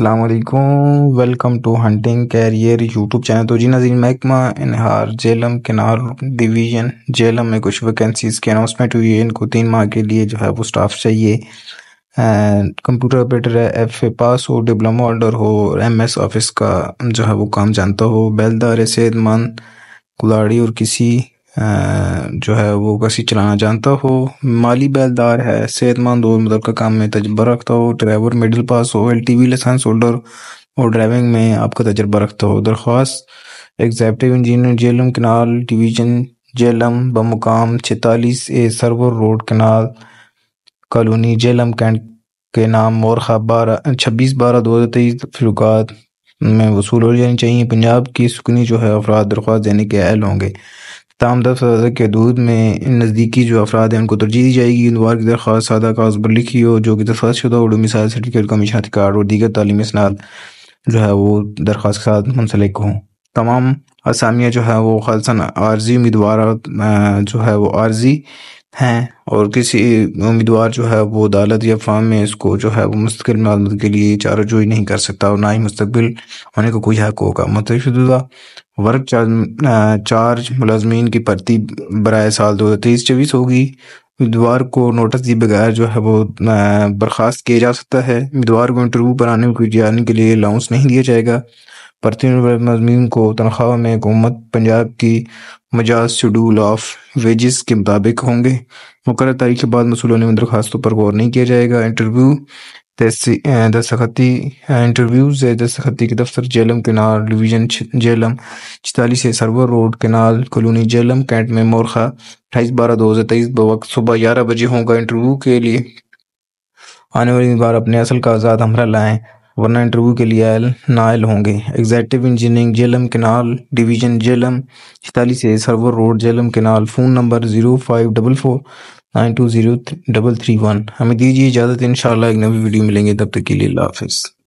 अल्लाम welcome to hunting career YouTube channel तो जी नजीर महकमा इनहार जेलम किनार डिवीज़न जेलम में कुछ वैकेंसीज़ के अनाउंसमेंट हुई है इनको तीन माह के लिए जो है वो स्टाफ चाहिए कंप्यूटर ऑपरेटर है एफ ए पास हो डिप्लोमा ऑर्डर हो एम एस ऑफिस का जो है वो काम जानता हो बेलदार सेहतमंद कुलाड़ी और किसी जो है वो बसी चलाना जानता हो माली बैलदार है सेहतमंद हो मतलब का काम में तजर्बा रखता हो ड्राइवर मिडिल पास हो L T V licence holder और ड्राइविंग में आपका तजर्बा रखता हो दरख्वास्त executive engineer Jhelum M canal division Jhelum L M छतालीस A Sarwar road canal colony Jhelum M cantt के नाम मोरखा बारह छब्बीस बारह दो हज़ार तेईस फलूकत में वसूल हो जानी चाहिए पंजाब की सुकनी जो है अफराद दरख्वास्त देने के अहल होंगे तमाम दफ्तर सदा के हदूद में इन नज़दीकी जो अफराद हैं उनको तरजीह दी जाएगी उम्मीदवार की दरख्वास्त सदा कागज़ पर लिखी हो जो कि दरख्वास्त शुदा उर्दू मिसाइल सर्टिफिकेट कमीशन कार्ड और दीगर तलीमी इसनाद जो है वो दरख्वास्त के साथ मुंसलिक हों तमाम असामियाँ जो है वो खालसा आर्जी उम्मीदवार जो है वो आर्जी हैं और किसी उम्मीदवार जो है वो अदालत या फार्म में इसको जो है वो मुस्तकिल मालूमत के लिए चारा जोई नहीं कर सकता और ना ही मुस्तबिल होने का को कोई हक होगा मतशुदा वर्क चार्ज चार्ज मुलाजमीन की भर्ती बरए साल दो हज़ार तेईस चौबीस होगी उम्मीदवार को नोटिस दिए बगैर जो है वो बर्खास्त किया जा सकता है उम्मीदवार को इंटरव्यू पर आने के लिए अलाउंस नहीं दिया जाएगा परतीन मजमिन को तनख्वाह में हुकूमत पंजाब की मजाज शेड्यूल ऑफ वेजेस के मुताबिक होंगे मुकर तारीख के बाद मसूल होने में दरखास्तों पर गौर नहीं किया जाएगा इंटरव्यू दस्तखती इंटरव्यूज दस्तखती के दफ्तर जेलम किनार डिवीजन जेलम चतालीस Sarwar road canal colony Jhelum cantt में मोरखा अठाईस बारह दो हज़ार तेईस बवक्त सुबह ग्यारह बजे होगा इंटरव्यू के लिए आने वाली बार अपने असल का आज़ाद हमरा लाएँ वरना इंटरव्यू के लिए आयल नायल होंगे executive engineering Jhelum canal division Jhelum छतालीस A Sarwar road Jhelum canal phone number zero five double four nine two zero double three one हमें दीजिए इजाज़त इन एक नवी वीडियो मिलेंगे तब तक के लिए अल्लाह हाफिज़